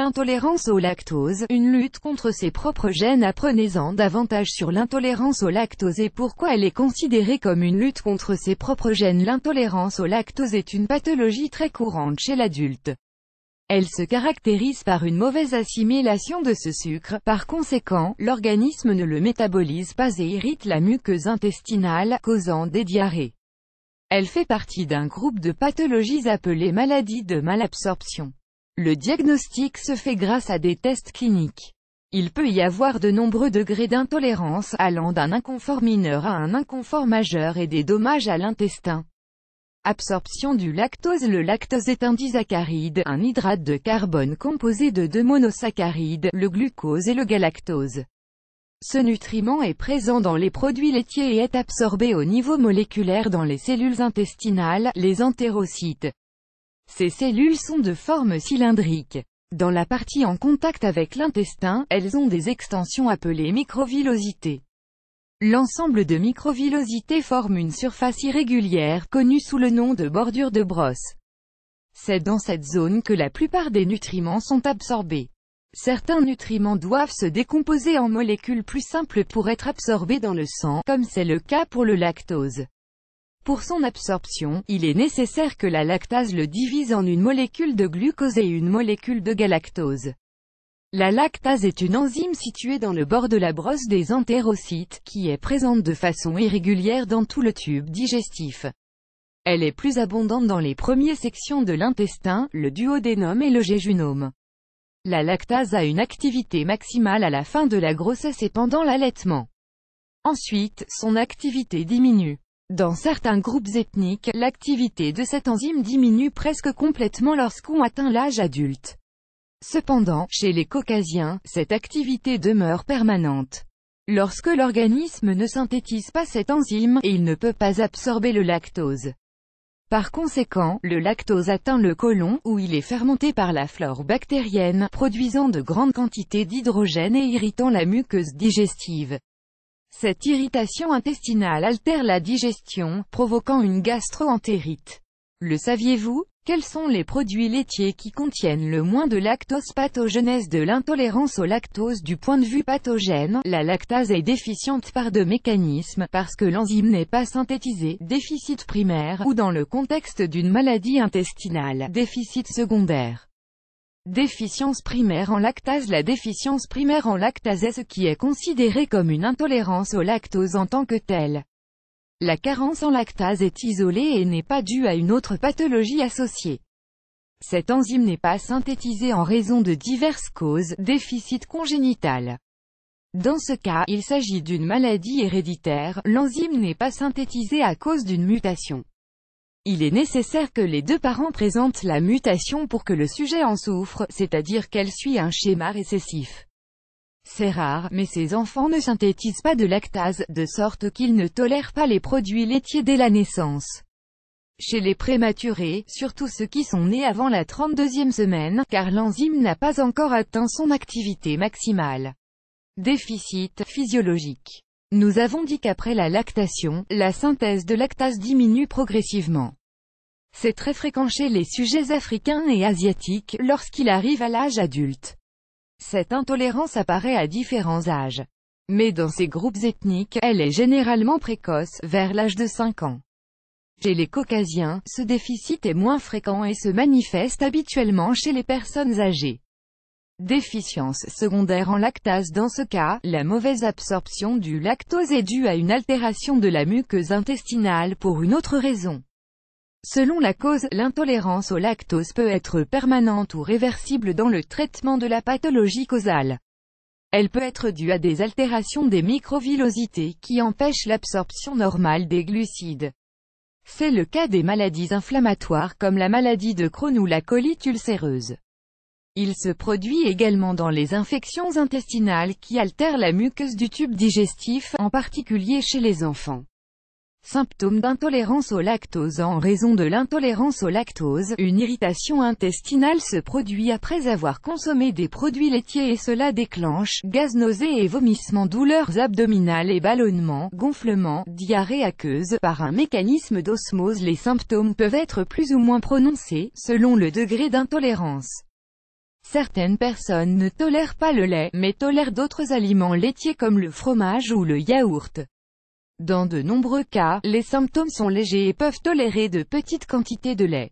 L'intolérance au lactose, une lutte contre ses propres gènes apprenez-en davantage sur l'intolérance au lactose et pourquoi elle est considérée comme une lutte contre ses propres gènes. L'intolérance au lactose est une pathologie très courante chez l'adulte. Elle se caractérise par une mauvaise assimilation de ce sucre, par conséquent, l'organisme ne le métabolise pas et irrite la muqueuse intestinale, causant des diarrhées. Elle fait partie d'un groupe de pathologies appelées maladies de malabsorption. Le diagnostic se fait grâce à des tests cliniques. Il peut y avoir de nombreux degrés d'intolérance, allant d'un inconfort mineur à un inconfort majeur et des dommages à l'intestin. Absorption du lactose Le lactose est un disaccharide, un hydrate de carbone composé de deux monosaccharides, le glucose et le galactose. Ce nutriment est présent dans les produits laitiers et est absorbé au niveau moléculaire dans les cellules intestinales, les entérocytes. Ces cellules sont de forme cylindrique. Dans la partie en contact avec l'intestin, elles ont des extensions appelées microvillosités. L'ensemble de microvillosités forme une surface irrégulière, connue sous le nom de bordure de brosse. C'est dans cette zone que la plupart des nutriments sont absorbés. Certains nutriments doivent se décomposer en molécules plus simples pour être absorbés dans le sang, comme c'est le cas pour le lactose. Pour son absorption, il est nécessaire que la lactase le divise en une molécule de glucose et une molécule de galactose. La lactase est une enzyme située dans le bord de la brosse des entérocytes, qui est présente de façon irrégulière dans tout le tube digestif. Elle est plus abondante dans les premières sections de l'intestin, le duodénum et le géjunome. La lactase a une activité maximale à la fin de la grossesse et pendant l'allaitement. Ensuite, son activité diminue. Dans certains groupes ethniques, l'activité de cette enzyme diminue presque complètement lorsqu'on atteint l'âge adulte. Cependant, chez les caucasiens, cette activité demeure permanente. Lorsque l'organisme ne synthétise pas cette enzyme, il ne peut pas absorber le lactose. Par conséquent, le lactose atteint le côlon, où il est fermenté par la flore bactérienne, produisant de grandes quantités d'hydrogène et irritant la muqueuse digestive. Cette irritation intestinale altère la digestion, provoquant une gastroentérite. Le saviez-vous Quels sont les produits laitiers qui contiennent le moins de lactose pathogenèse de l'intolérance au lactose du point de vue pathogène La lactase est déficiente par deux mécanismes, parce que l'enzyme n'est pas synthétisée, déficit primaire, ou dans le contexte d'une maladie intestinale, déficit secondaire. Déficience primaire en lactase La déficience primaire en lactase est ce qui est considéré comme une intolérance au lactose en tant que telle. La carence en lactase est isolée et n'est pas due à une autre pathologie associée. Cette enzyme n'est pas synthétisée en raison de diverses causes, déficit congénital. Dans ce cas, il s'agit d'une maladie héréditaire, l'enzyme n'est pas synthétisée à cause d'une mutation. Il est nécessaire que les deux parents présentent la mutation pour que le sujet en souffre, c'est-à-dire qu'elle suit un schéma récessif. C'est rare, mais ces enfants ne synthétisent pas de lactase, de sorte qu'ils ne tolèrent pas les produits laitiers dès la naissance. Chez les prématurés, surtout ceux qui sont nés avant la 32e semaine, car l'enzyme n'a pas encore atteint son activité maximale. Déficit physiologique nous avons dit qu'après la lactation, la synthèse de lactase diminue progressivement. C'est très fréquent chez les sujets africains et asiatiques, lorsqu'il arrive à l'âge adulte. Cette intolérance apparaît à différents âges. Mais dans ces groupes ethniques, elle est généralement précoce, vers l'âge de 5 ans. Chez les Caucasiens, ce déficit est moins fréquent et se manifeste habituellement chez les personnes âgées. Déficience secondaire en lactase Dans ce cas, la mauvaise absorption du lactose est due à une altération de la muqueuse intestinale pour une autre raison. Selon la cause, l'intolérance au lactose peut être permanente ou réversible dans le traitement de la pathologie causale. Elle peut être due à des altérations des microvillosités qui empêchent l'absorption normale des glucides. C'est le cas des maladies inflammatoires comme la maladie de Crohn ou la colite ulcéreuse. Il se produit également dans les infections intestinales qui altèrent la muqueuse du tube digestif, en particulier chez les enfants. Symptômes d'intolérance au lactose En raison de l'intolérance au lactose, une irritation intestinale se produit après avoir consommé des produits laitiers et cela déclenche gaz, nausées et vomissements, douleurs abdominales et ballonnements, gonflement, diarrhée aqueuse. Par un mécanisme d'osmose les symptômes peuvent être plus ou moins prononcés, selon le degré d'intolérance. Certaines personnes ne tolèrent pas le lait, mais tolèrent d'autres aliments laitiers comme le fromage ou le yaourt. Dans de nombreux cas, les symptômes sont légers et peuvent tolérer de petites quantités de lait.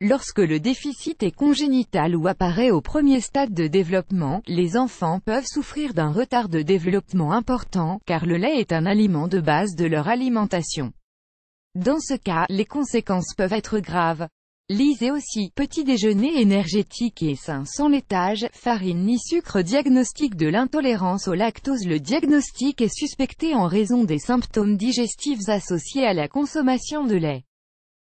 Lorsque le déficit est congénital ou apparaît au premier stade de développement, les enfants peuvent souffrir d'un retard de développement important, car le lait est un aliment de base de leur alimentation. Dans ce cas, les conséquences peuvent être graves. Lisez aussi Petit déjeuner énergétique et sain sans laitage, farine ni sucre Diagnostic de l'intolérance au lactose Le diagnostic est suspecté en raison des symptômes digestifs associés à la consommation de lait.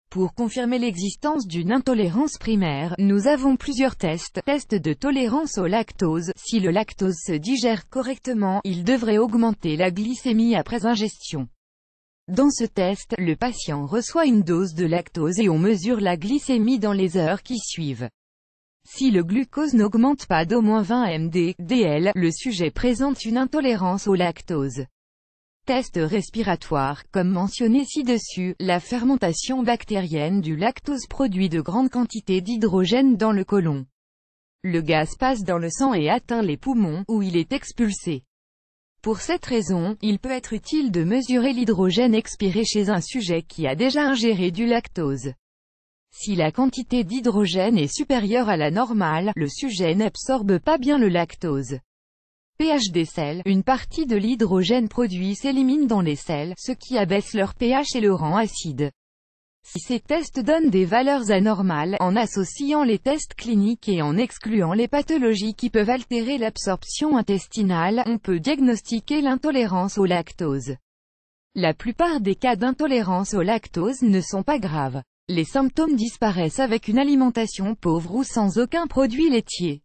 Pour confirmer l'existence d'une intolérance primaire, nous avons plusieurs tests. Test de tolérance au lactose. Si le lactose se digère correctement, il devrait augmenter la glycémie après ingestion. Dans ce test, le patient reçoit une dose de lactose et on mesure la glycémie dans les heures qui suivent. Si le glucose n'augmente pas d'au moins 20 md, dl, le sujet présente une intolérance au lactose. Test respiratoire, comme mentionné ci-dessus, la fermentation bactérienne du lactose produit de grandes quantités d'hydrogène dans le côlon. Le gaz passe dans le sang et atteint les poumons, où il est expulsé. Pour cette raison, il peut être utile de mesurer l'hydrogène expiré chez un sujet qui a déjà ingéré du lactose. Si la quantité d'hydrogène est supérieure à la normale, le sujet n'absorbe pas bien le lactose. pH des sels, une partie de l'hydrogène produit s'élimine dans les sels, ce qui abaisse leur pH et le rend acide. Si ces tests donnent des valeurs anormales, en associant les tests cliniques et en excluant les pathologies qui peuvent altérer l'absorption intestinale, on peut diagnostiquer l'intolérance au lactose. La plupart des cas d'intolérance au lactose ne sont pas graves. Les symptômes disparaissent avec une alimentation pauvre ou sans aucun produit laitier.